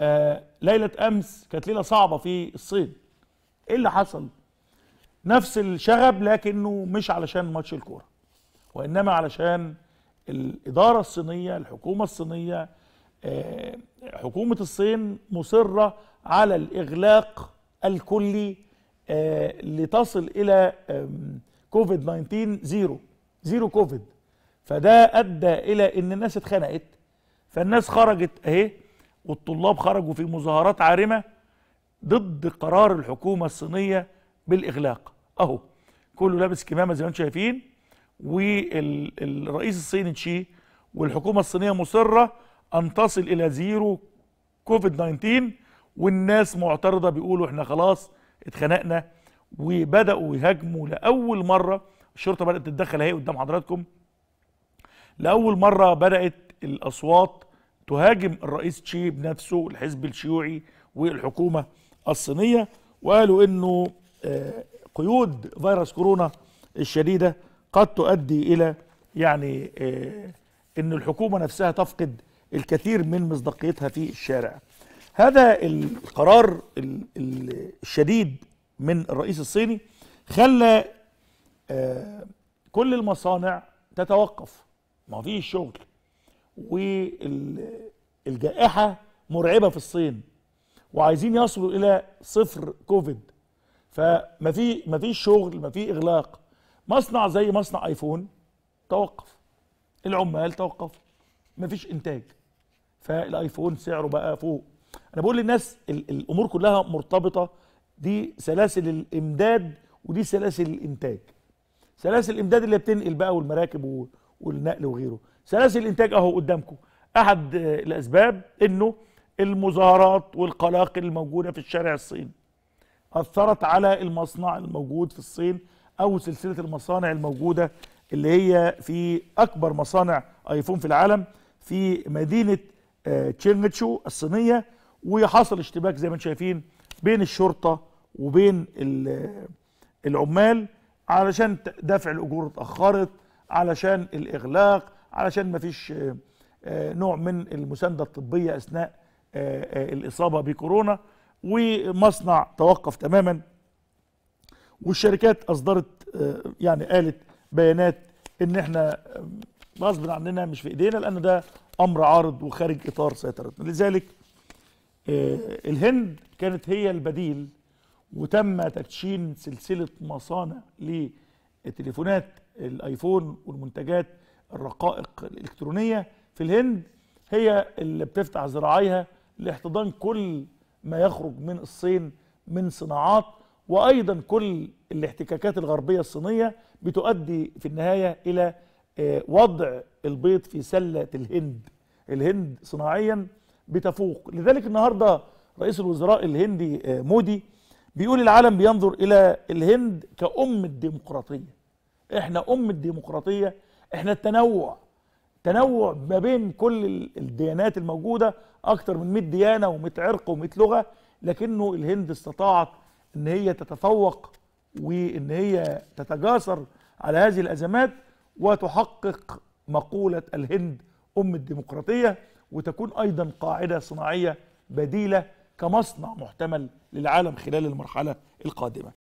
آه، ليله امس كانت ليله صعبه في الصيد ايه اللي حصل نفس الشغب لكنه مش علشان ماتش الكوره وانما علشان الاداره الصينيه الحكومه الصينيه آه، حكومه الصين مصره على الاغلاق الكلي آه، لتصل الى كوفيد 19 زيرو زيرو كوفيد فده ادى الى ان الناس اتخنقت فالناس خرجت اهي والطلاب خرجوا في مظاهرات عارمة ضد قرار الحكومة الصينية بالإغلاق أهو كله لابس كمامة زي ما انتم شايفين والرئيس الصيني تشي والحكومة الصينية مصرة أن تصل إلى زيرو كوفيد 19 والناس معترضة بيقولوا احنا خلاص اتخنقنا وبدأوا يهاجموا لأول مرة الشرطة بدأت تتدخل اهي قدام حضراتكم لأول مرة بدأت الأصوات تهاجم الرئيس تشي بنفسه الحزب الشيوعي والحكومة الصينية وقالوا أنه آه، قيود فيروس كورونا الشديدة قد تؤدي إلى يعني آه، أن الحكومة نفسها تفقد الكثير من مصداقيتها في الشارع هذا القرار الشديد من الرئيس الصيني خلى آه، كل المصانع تتوقف ما فيش شغل والجائحة مرعبة في الصين وعايزين يصلوا إلى صفر كوفيد فما في ما فيش شغل ما في إغلاق مصنع زي مصنع آيفون توقف العمال توقف ما فيش إنتاج فالآيفون سعره بقى فوق أنا بقول للناس الأمور كلها مرتبطة دي سلاسل الإمداد ودي سلاسل الإنتاج سلاسل الإمداد اللي بتنقل بقى والمراكب والنقل وغيره سلاسل الانتاج اهو قدامكم احد آه، الاسباب انه المظاهرات والقلاقل الموجوده في الشارع الصيني اثرت على المصنع الموجود في الصين او سلسله المصانع الموجوده اللي هي في اكبر مصانع ايفون في العالم في مدينه آه، تشينغتشو الصينيه وحصل اشتباك زي ما انتم شايفين بين الشرطه وبين آه، العمال علشان دفع الاجور اتاخرت علشان الاغلاق علشان ما فيش آه، آه، نوع من المسانده الطبيه اثناء آه، الاصابه بكورونا ومصنع توقف تماما والشركات اصدرت يعني قالت بيانات ان احنا غصب عننا مش في ايدينا لان ده امر عارض وخارج اطار سيطرتنا لذلك الهند كانت هي البديل وتم تدشين سلسله مصانع لتليفونات الايفون والمنتجات الرقائق الإلكترونية في الهند هي اللي بتفتح ذراعيها لاحتضان كل ما يخرج من الصين من صناعات وأيضا كل الاحتكاكات الغربية الصينية بتؤدي في النهاية إلى آه، وضع البيض في سلة الهند الهند صناعيا بتفوق لذلك النهاردة رئيس الوزراء الهندي آه، مودي بيقول العالم بينظر إلى الهند كأم الديمقراطية احنا أم الديمقراطية احنا التنوع تنوع ما بين كل الديانات الموجودة أكتر من 100 ديانة و100 عرق و100 لغة لكنه الهند استطاعت أن هي تتفوق وأن هي تتجاسر على هذه الأزمات وتحقق مقولة الهند أم الديمقراطية وتكون أيضا قاعدة صناعية بديلة كمصنع محتمل للعالم خلال المرحلة القادمة